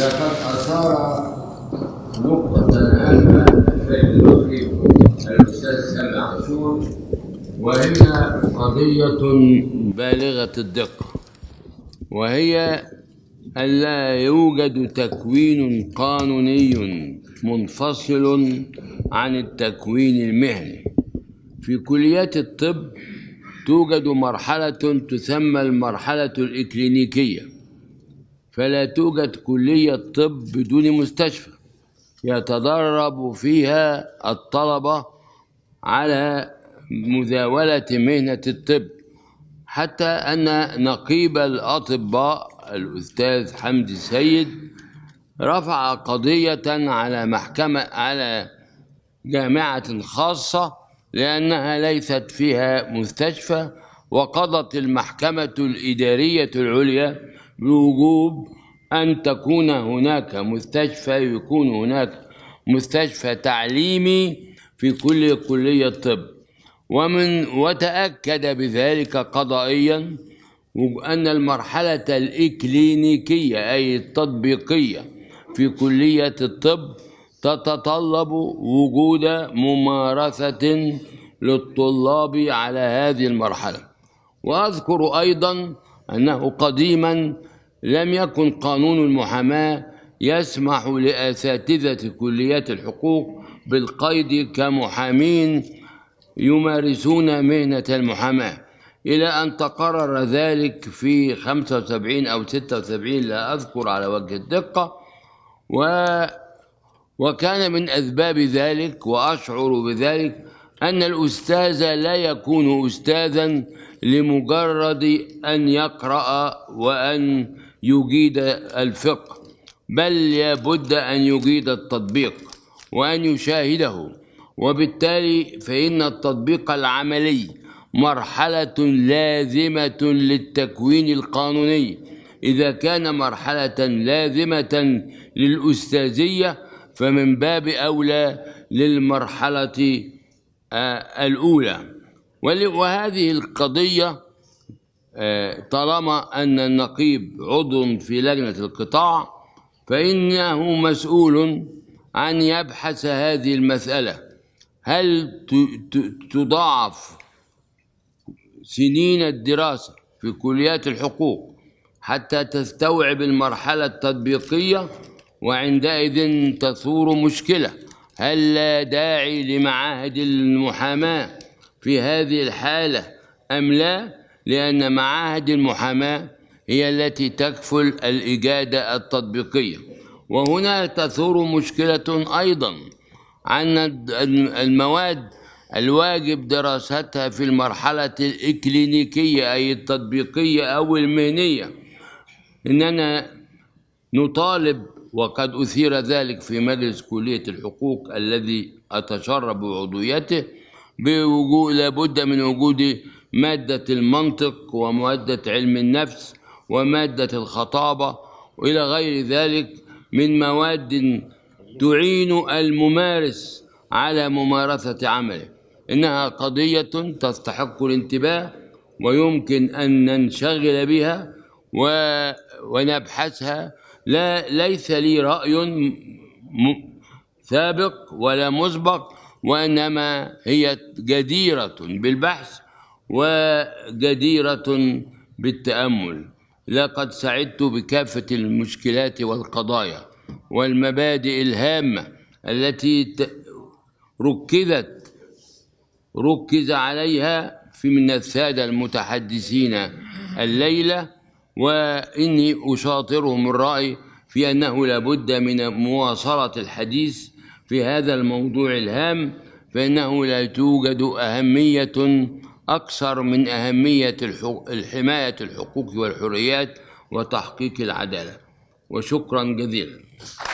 لقد أثار نقطة هامة في الأستاذ سامي عاشور وهي قضية بالغة الدقة وهي ألا يوجد تكوين قانوني منفصل عن التكوين المهني في كليات الطب توجد مرحلة تسمى المرحلة الإكلينيكية فلا توجد كلية طب بدون مستشفى يتدرب فيها الطلبة على مزاولة مهنة الطب حتى أن نقيب الأطباء الأستاذ حمدي السيد رفع قضية على محكمة على جامعة خاصة لأنها ليست فيها مستشفى وقضت المحكمة الإدارية العليا بوجوب أن تكون هناك مستشفى يكون هناك مستشفى تعليمي في كل كلية طب ومن وتأكد بذلك قضائيا أن المرحلة الإكلينيكية أي التطبيقية في كلية الطب تتطلب وجود ممارسة للطلاب على هذه المرحلة وأذكر أيضا أنه قديما لم يكن قانون المحاماة يسمح لأساتذة كليات الحقوق بالقيد كمحامين يمارسون مهنة المحاماة إلى أن تقرر ذلك في 75 أو 76 لا أذكر على وجه الدقة و وكان من أسباب ذلك وأشعر بذلك أن الأستاذ لا يكون أستاذا لمجرد أن يقرأ وأن يجيد الفقه بل لابد أن يجيد التطبيق وأن يشاهده وبالتالي فإن التطبيق العملي مرحلة لازمة للتكوين القانوني إذا كان مرحلة لازمة للأستاذية فمن باب أولى للمرحلة الأولى وهذه القضية آه، طالما أن النقيب عضو في لجنة القطاع فإنه مسؤول أن يبحث هذه المسألة هل تضاعف سنين الدراسة في كليات الحقوق حتى تستوعب المرحلة التطبيقية وعندئذ تثور مشكله هل لا داعي لمعاهد المحاماة في هذه الحالة أم لا لأن معاهد المحاماة هي التي تكفل الإجادة التطبيقية وهنا تثور مشكلة أيضا عن المواد الواجب دراستها في المرحلة الإكلينيكية أي التطبيقية أو المهنية إننا نطالب وقد أثير ذلك في مجلس كلية الحقوق الذي أتشرب عضويته بوجود لابد من وجود مادة المنطق ومادة علم النفس ومادة الخطابة وإلى غير ذلك من مواد تعين الممارس على ممارسة عمله إنها قضية تستحق الانتباه ويمكن أن ننشغل بها ونبحثها لا ليس لي رأي سابق ولا مسبق وإنما هي جديرة بالبحث وجديرة بالتأمل لقد سعدت بكافة المشكلات والقضايا والمبادئ الهامة التي ركزت ركز عليها في من السادة المتحدثين الليلة وإني أشاطرهم الرأي في أنه لابد من مواصلة الحديث في هذا الموضوع الهام فإنه لا توجد أهمية أكثر من أهمية حماية الحقوق والحريات وتحقيق العدالة وشكرا جزيلا